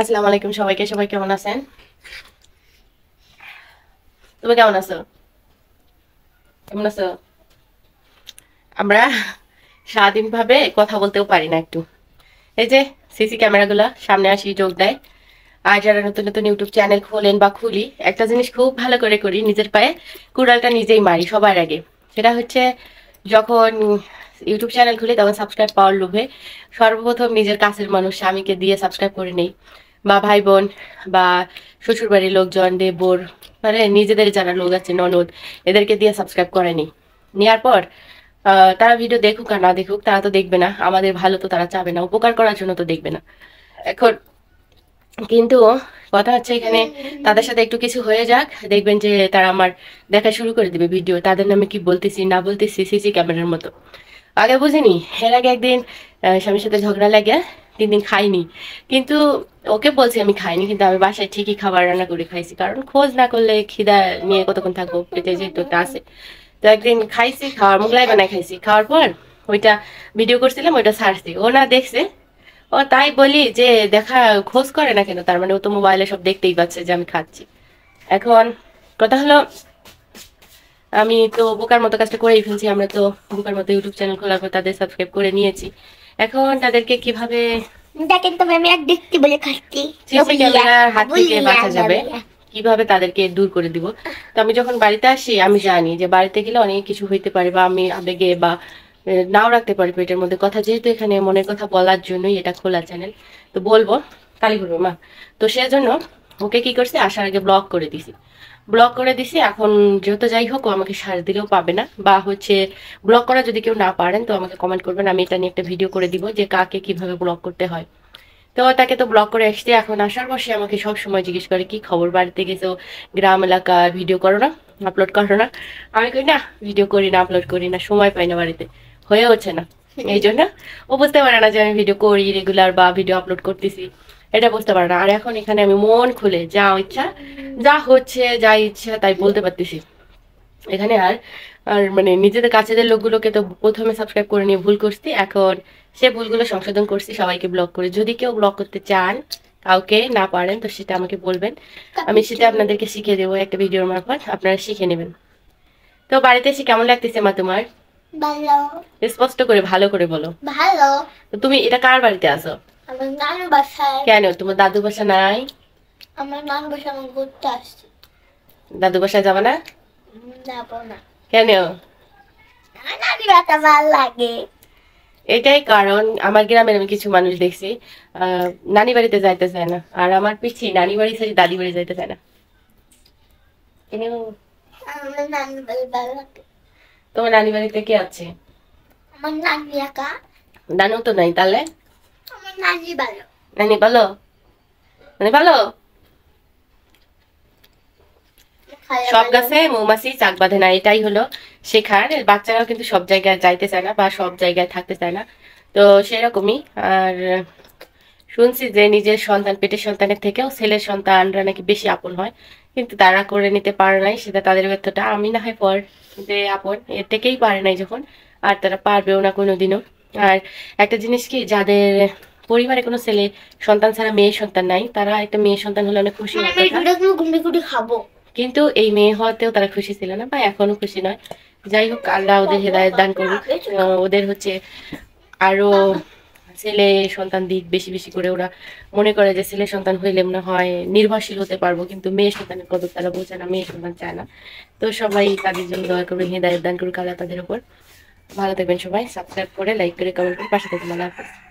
আসসালামু আলাইকুম সবাইকে সবাই কেমন আছেন তুমি কেমন আছো কেমন আছো আমরা স্বাধীনভাবে কথা বলতেও পারি না একটু এই যে সিসি ক্যামেরাগুলো সামনে আসি যোগ দেয় আর যারা নতুন নতুন ইউটিউব চ্যানেল খোলেন বা খুলি একটা জিনিস খুব ভালো করে করি নিজের পায়ে কুড়ালটা নিজেই মারি সবার আগে সেটা হচ্ছে যখন ইউটিউব চ্যানেল খুলি তখন সাবস্ক্রাইব পাওয়ার লোভে সর্বপ্রথম নিজের কাছের মানুষ স্বামীকে দিয়ে সাবস্ক্রাইব করে নেই বা ভাই বোন বা শ্বশুর বাড়ির লোকজন দেবর মানে নিজেদের যারা লোক আছে ননদ এদেরকে দিয়ে সাবস্ক্রাইব করেনি নেওয়ার পর তারা ভিডিও দেখুক আর না দেখুক তারা তো দেখবে না আমাদের ভালো তো তারা চাবে না উপকার করার জন্য তো দেখবে না এখন কিন্তু কথা হচ্ছে এখানে তাদের সাথে একটু কিছু হয়ে যাক দেখবেন যে তারা আমার দেখা শুরু করে দিবে ভিডিও তাদের নামে কি বলতেছি না বলতেছি সিসি ক্যামেরার মতো আগে বুঝিনি এর আগে একদিন স্বামীর সাথে ঝগড়া লাগে তিন দিন খাইনি কিন্তু ওকে বলছি আমি খাইনি কিন্তু আমি বাসায় ঠিকই খাবার রান্না করে খাইছি কারণ খোঁজ না করলে খিদা নিয়ে কতক্ষণ থাকবো পেটে যেহেতু আছে তো একদিন খাইছি খাওয়ার মুগলাই বানাই খাইছি খাওয়ার পর ওইটা ভিডিও করছিলাম ওইটা ছাড়ছি ও না দেখছে ও তাই বলি যে দেখা খোঁজ করে না কেন তার মানে ও তো মোবাইলে সব দেখতেই পাচ্ছে যে আমি খাচ্ছি এখন কথা হলো আমি তো বোকার মতো কাজটা করেই ফেলছি আমরা তো বোকার মতো ইউটিউব চ্যানেল খোলার পর তাদের সাবস্ক্রাইব করে নিয়েছি এখন তাদেরকে কিভাবে দেখেন তো দেখতে বলে খাচ্ছি হাত থেকে বাঁচা যাবে কিভাবে তাদেরকে দূর করে দিব তো আমি যখন বাড়িতে আসি আমি জানি যে বাড়িতে গেলে অনেক কিছু হইতে পারে বা আমি আবেগে বা নাও রাখতে পারি পেটের মধ্যে কথা যেহেতু এখানে মনের কথা বলার জন্যই এটা খোলা চ্যানেল তো বলবো কালী বলবো মা তো সেজন্য ওকে কি করছে আসার আগে ব্লক করে দিছি ব্লক করে দিছি এখন যেহেতু যাই হোক আমাকে সার দিলেও পাবে না বা হচ্ছে ব্লক করা যদি কেউ না পারেন তো আমাকে কমেন্ট করবেন আমি এটা নিয়ে একটা ভিডিও করে দিব যে কাকে কিভাবে ব্লক করতে হয় তো তাকে তো ব্লক করে আসতে এখন আসার বসে আমাকে সব সময় জিজ্ঞেস করে কি খবর বাড়িতে গেছো গ্রাম এলাকা ভিডিও করো না আপলোড করো না আমি কই না ভিডিও করি না আপলোড করি না সময় পাই না বাড়িতে হয়ে হচ্ছে না এই জন্য ও বুঝতে পারে না যে আমি ভিডিও করি রেগুলার বা ভিডিও আপলোড করতেছি এটা বুঝতে পারে না আর এখন এখানে আমি মন খুলে যা ইচ্ছা যা হচ্ছে যা ইচ্ছা তাই বলতে পারতেছি এখানে আর আর মানে নিজেদের কাছেদের লোকগুলোকে তো প্রথমে সাবস্ক্রাইব করে নিয়ে ভুল করছি এখন সে ভুলগুলো সংশোধন করছি সবাইকে ব্লক করে যদি কেউ ব্লক করতে চান কাউকে না পারেন তো সেটা আমাকে বলবেন আমি সেটা আপনাদেরকে শিখিয়ে দেবো একটা ভিডিওর মারফত আপনারা শিখে নেবেন তো বাড়িতে এসে কেমন লাগতেছে মা তোমার ভালো স্পষ্ট করে ভালো করে বলো ভালো তুমি এটা কার বাড়িতে আছো আমার নানু বাসায় কেন তোমার দাদু বাসা নাই আমার নানু বাসা আমার ঘুরতে আসছে দাদু বাসায় যাবে না যাব না কেন এটাই কারণ আমার গ্রামের আমি কিছু মানুষ দেখছি নানি বাড়িতে যাইতে চায় না আর আমার পিছি নানি বাড়ি সাথে দাদি বাড়ি যাইতে চায় না কেন আমার নানু বাড়ি ভালো লাগে তোমার নানি বাড়িতে কে আছে আমার নানি একা নানু তো নাই তাহলে আমার নানি ভালো নানি ভালো নানি ভালো সব গাছে মৌমাছি চাক বাঁধে না এটাই হলো শেখার বাচ্চারাও কিন্তু সব জায়গায় যাইতে চায় না বা সব জায়গায় থাকতে চায় না তো সেরকমই আর শুনছি যে নিজের সন্তান পেটের সন্তানের থেকেও ছেলের সন্তানরা নাকি বেশি আপন হয় কিন্তু তারা করে নিতে পারে নাই সেটা তাদের ব্যর্থটা আমি না হয় পর যে আপন এর থেকেই পারে নাই যখন আর তারা পারবেও না কোনোদিনও আর একটা জিনিস কি যাদের পরিবারে কোনো ছেলে সন্তান ছাড়া মেয়ে সন্তান নাই তারা একটা মেয়ে সন্তান হলে অনেক খুশি খাবো কিন্তু এই মেয়ে হওয়াতেও তারা খুশি ছিল না বা এখনো খুশি নয় যাই হোক আল্লাহ ওদের হেদায়ত দান করুক ওদের হচ্ছে আরো ছেলে সন্তান দিক বেশি বেশি করে ওরা মনে করে যে ছেলে সন্তান হইলে মনে হয় নির্ভরশীল হতে পারবো কিন্তু মেয়ে সন্তানের কত তারা বোঝে না মেয়ে সন্তান চায় না তো সবাই তাদের জন্য দয়া করবে হৃদয় দান করুক আল্লাহ তাদের উপর ভালো থাকবেন সবাই সাবস্ক্রাইব করে লাইক করে কমেন্ট করে পাশে থাকবেন আল্লাহ হাফিজ